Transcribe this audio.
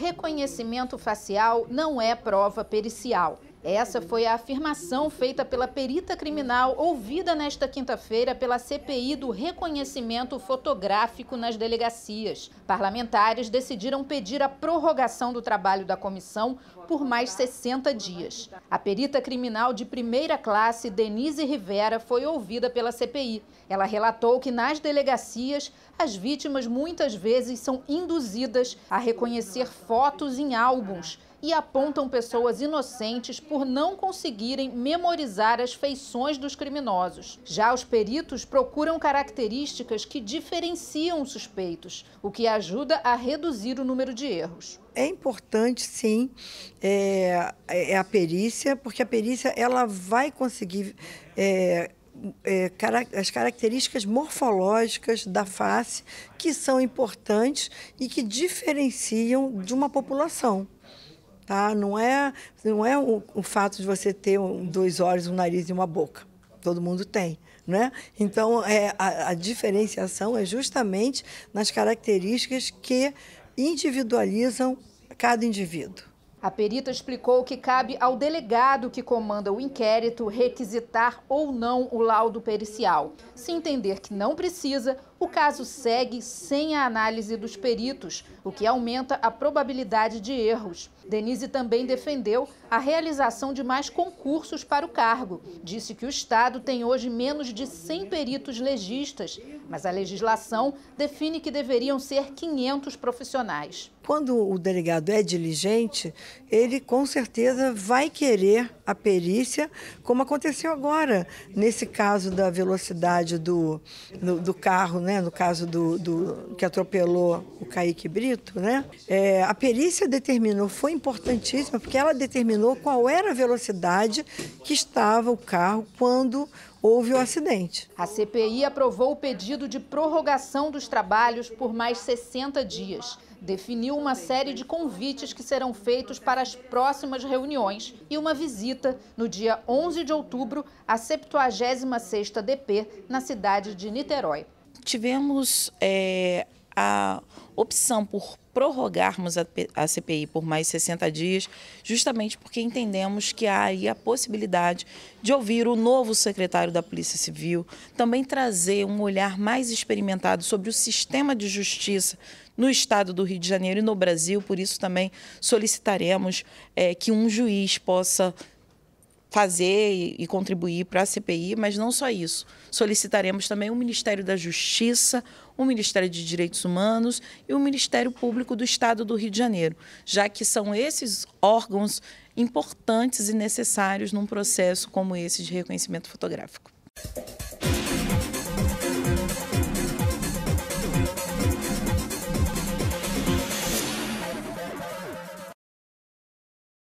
Reconhecimento facial não é prova pericial. Essa foi a afirmação feita pela perita criminal ouvida nesta quinta-feira pela CPI do reconhecimento fotográfico nas delegacias. Parlamentares decidiram pedir a prorrogação do trabalho da comissão por mais 60 dias. A perita criminal de primeira classe, Denise Rivera, foi ouvida pela CPI. Ela relatou que nas delegacias as vítimas muitas vezes são induzidas a reconhecer fotos em álbuns e apontam pessoas inocentes por não conseguirem memorizar as feições dos criminosos. Já os peritos procuram características que diferenciam os suspeitos, o que ajuda a reduzir o número de erros. É importante, sim, é, é a perícia, porque a perícia ela vai conseguir é, é as características morfológicas da face que são importantes e que diferenciam de uma população. Tá? Não é, não é o, o fato de você ter um, dois olhos, um nariz e uma boca. Todo mundo tem. Né? Então, é, a, a diferenciação é justamente nas características que individualizam cada indivíduo. A perita explicou que cabe ao delegado que comanda o inquérito requisitar ou não o laudo pericial. Se entender que não precisa, o caso segue sem a análise dos peritos, o que aumenta a probabilidade de erros. Denise também defendeu a realização de mais concursos para o cargo. Disse que o Estado tem hoje menos de 100 peritos legistas, mas a legislação define que deveriam ser 500 profissionais. Quando o delegado é diligente, ele com certeza vai querer a perícia, como aconteceu agora, nesse caso da velocidade do, do, do carro né? né, no caso do, do que atropelou o Caíque Brito, né, é, a perícia determinou, foi importantíssima, porque ela determinou qual era a velocidade que estava o carro quando houve o acidente. A CPI aprovou o pedido de prorrogação dos trabalhos por mais 60 dias. Definiu uma série de convites que serão feitos para as próximas reuniões e uma visita no dia 11 de outubro à 76ª DP na cidade de Niterói tivemos é, a opção por prorrogarmos a, a, CPI por mais 60 dias, justamente porque entendemos que há aí a possibilidade de ouvir o novo secretário da Polícia Civil, também trazer um olhar mais experimentado sobre o sistema de justiça no estado do Rio de Janeiro e no Brasil, por isso também solicitaremos é, que um juiz possa fazer e, e contribuir para a CPI, mas não só isso. Solicitaremos também o Ministério da Justiça, o Ministério de Direitos Humanos e o Ministério Público do Estado do Rio de Janeiro, já que são esses órgãos importantes e necessários num processo como esse de reconhecimento fotográfico.